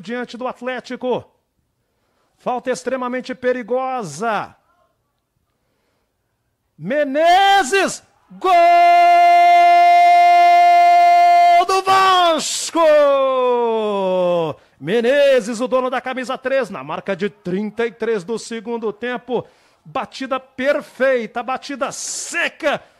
diante do Atlético. Falta extremamente perigosa. Menezes! Gol do Vasco! Menezes, o dono da camisa 3, na marca de 33 do segundo tempo. Batida perfeita, batida seca